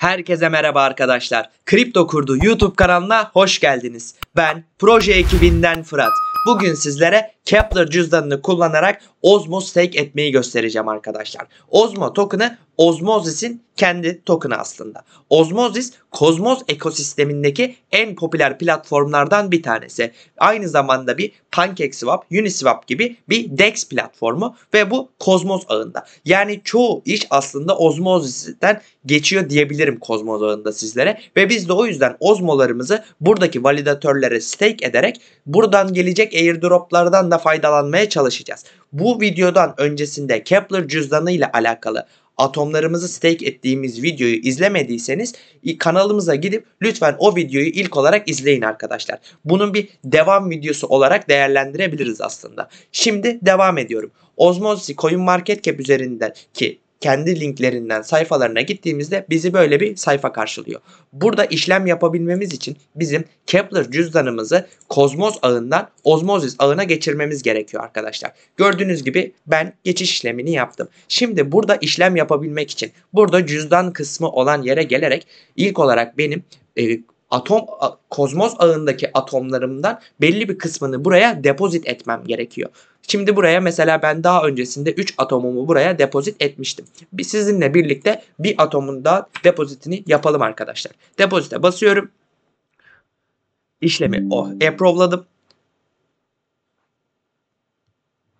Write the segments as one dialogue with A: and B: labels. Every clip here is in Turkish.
A: Herkese merhaba arkadaşlar. Kripto Kurdu YouTube kanalına hoş geldiniz. Ben proje ekibinden Fırat. Bugün sizlere Kepler cüzdanını kullanarak Osmo stake etmeyi göstereceğim arkadaşlar. Osmo token'ı Osmosis'in kendi token'ı aslında. Osmosis, Cosmos ekosistemindeki en popüler platformlardan bir tanesi. Aynı zamanda bir PancakeSwap, Uniswap gibi bir DEX platformu ve bu Cosmos ağında. Yani çoğu iş aslında Osmosis'ten geçiyor diyebilirim Cosmos ağında sizlere ve biz de o yüzden Osmolarımızı buradaki validatörlere stake ederek buradan gelecek airdroplardan cüzdanında faydalanmaya çalışacağız. Bu videodan öncesinde Kepler cüzdanı ile alakalı atomlarımızı stake ettiğimiz videoyu izlemediyseniz kanalımıza gidip lütfen o videoyu ilk olarak izleyin arkadaşlar. Bunun bir devam videosu olarak değerlendirebiliriz aslında. Şimdi devam ediyorum. Osmosis Coin Market Cap üzerindeki kendi linklerinden sayfalarına gittiğimizde bizi böyle bir sayfa karşılıyor. Burada işlem yapabilmemiz için bizim Kepler cüzdanımızı kozmos ağından ozmozis ağına geçirmemiz gerekiyor arkadaşlar. Gördüğünüz gibi ben geçiş işlemini yaptım. Şimdi burada işlem yapabilmek için burada cüzdan kısmı olan yere gelerek ilk olarak benim e, atom kozmos ağındaki atomlarımdan belli bir kısmını buraya depozit etmem gerekiyor. Şimdi buraya mesela ben daha öncesinde 3 atomumu buraya depozit etmiştim. Bir sizinle birlikte bir atomun da depozitini yapalım arkadaşlar. Depozite basıyorum. İşlemi o oh, approve'ladım.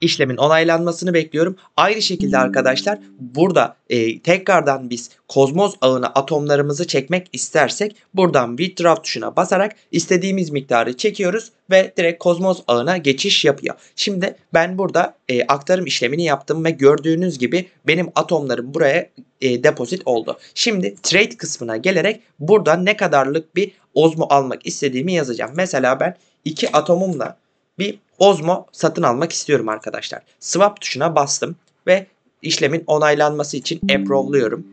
A: işlemin onaylanmasını bekliyorum. Aynı şekilde hmm. arkadaşlar burada e, tekrardan biz kozmoz ağına atomlarımızı çekmek istersek buradan withdraw tuşuna basarak istediğimiz miktarı çekiyoruz ve direkt kozmoz ağına geçiş yapıyor. Şimdi ben burada e, aktarım işlemini yaptım ve gördüğünüz gibi benim atomlarım buraya e, depozit oldu. Şimdi trade kısmına gelerek burada ne kadarlık bir ozmo almak istediğimi yazacağım. Mesela ben iki atomumla bir Ozmo satın almak istiyorum arkadaşlar. Swap tuşuna bastım ve işlemin onaylanması için approve'luyorum.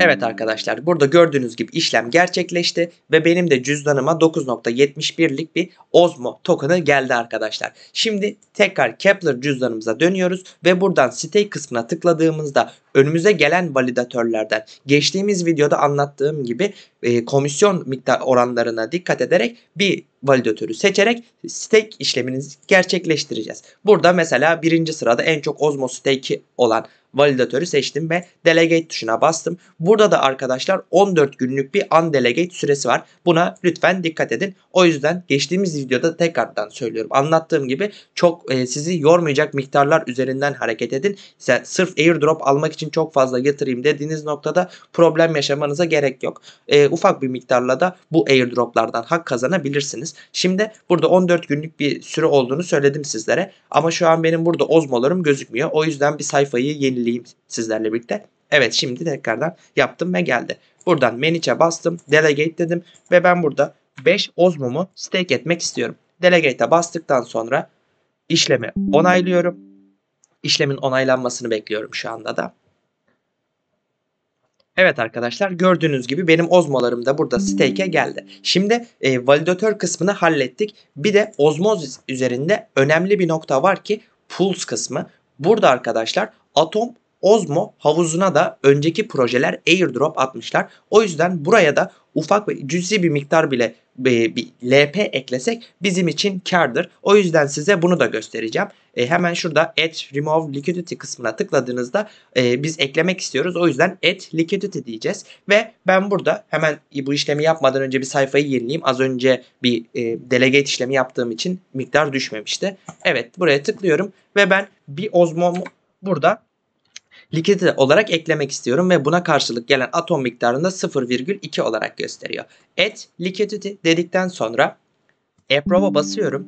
A: Evet arkadaşlar burada gördüğünüz gibi işlem gerçekleşti ve benim de cüzdanıma 9.71'lik bir Osmo token'ı geldi arkadaşlar. Şimdi tekrar Kepler cüzdanımıza dönüyoruz ve buradan stake kısmına tıkladığımızda önümüze gelen validatörlerden geçtiğimiz videoda anlattığım gibi e, komisyon miktar oranlarına dikkat ederek bir validatörü seçerek stake işleminizi gerçekleştireceğiz. Burada mesela birinci sırada en çok Osmo stake'i olan validatörü seçtim ve delegate tuşuna bastım. Burada da arkadaşlar 14 günlük bir undelegate süresi var. Buna lütfen dikkat edin. O yüzden geçtiğimiz videoda tekrardan söylüyorum. Anlattığım gibi çok e, sizi yormayacak miktarlar üzerinden hareket edin. Sen sırf airdrop almak için çok fazla yatırayım dediğiniz noktada problem yaşamanıza gerek yok. E, ufak bir miktarla da bu airdroplardan hak kazanabilirsiniz. Şimdi burada 14 günlük bir süre olduğunu söyledim sizlere. Ama şu an benim burada ozmolarım gözükmüyor. O yüzden bir sayfayı yenile belirleyeyim sizlerle birlikte. Evet şimdi tekrardan yaptım ve geldi. Buradan Manage'e bastım. Delegate dedim. Ve ben burada 5 Osmo'mu stake etmek istiyorum. Delegate'e bastıktan sonra işlemi onaylıyorum. İşlemin onaylanmasını bekliyorum şu anda da. Evet arkadaşlar gördüğünüz gibi benim ozmolarım da burada stake'e geldi. Şimdi e, validatör kısmını hallettik. Bir de ozmoz üzerinde önemli bir nokta var ki pools kısmı. Burada arkadaşlar atom Ozmo havuzuna da önceki projeler airdrop atmışlar. O yüzden buraya da ufak ve cüzi bir miktar bile e, bir, bir LP eklesek bizim için kardır. O yüzden size bunu da göstereceğim. E, hemen şurada add remove liquidity kısmına tıkladığınızda e, biz eklemek istiyoruz. O yüzden add liquidity diyeceğiz ve ben burada hemen bu işlemi yapmadan önce bir sayfayı yenileyim. Az önce bir e, delegate işlemi yaptığım için miktar düşmemişti. Evet buraya tıklıyorum ve ben bir Ozmo burada likidite olarak eklemek istiyorum ve buna karşılık gelen atom miktarını da 0,2 olarak gösteriyor. Et liquidity dedikten sonra approve'a basıyorum.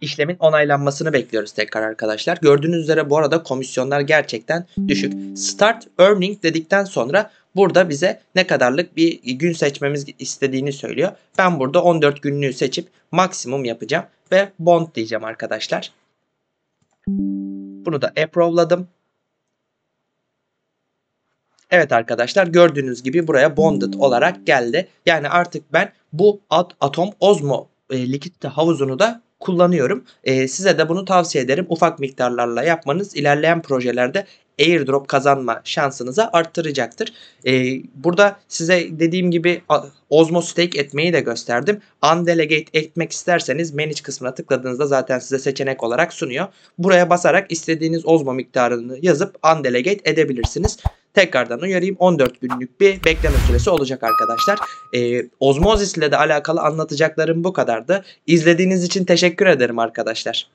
A: İşlemin onaylanmasını bekliyoruz tekrar arkadaşlar. Gördüğünüz üzere bu arada komisyonlar gerçekten düşük. Start earning dedikten sonra burada bize ne kadarlık bir gün seçmemiz istediğini söylüyor. Ben burada 14 günlüğü seçip maksimum yapacağım ve bond diyeceğim arkadaşlar. Bunu da approve'ladım. Evet arkadaşlar gördüğünüz gibi buraya bonded olarak geldi. Yani artık ben bu at atom ozmo e, likitte havuzunu da kullanıyorum. E, size de bunu tavsiye ederim. Ufak miktarlarla yapmanız ilerleyen projelerde airdrop kazanma şansınıza arttıracaktır. E, burada size dediğim gibi Ozmo stake etmeyi de gösterdim. Undelegate etmek isterseniz manage kısmına tıkladığınızda zaten size seçenek olarak sunuyor. Buraya basarak istediğiniz Ozmo miktarını yazıp undelegate edebilirsiniz tekrardan uyarayım 14 günlük bir bekleme süresi olacak arkadaşlar. E, ee, Ozmozis ile de alakalı anlatacaklarım bu kadardı. İzlediğiniz için teşekkür ederim arkadaşlar.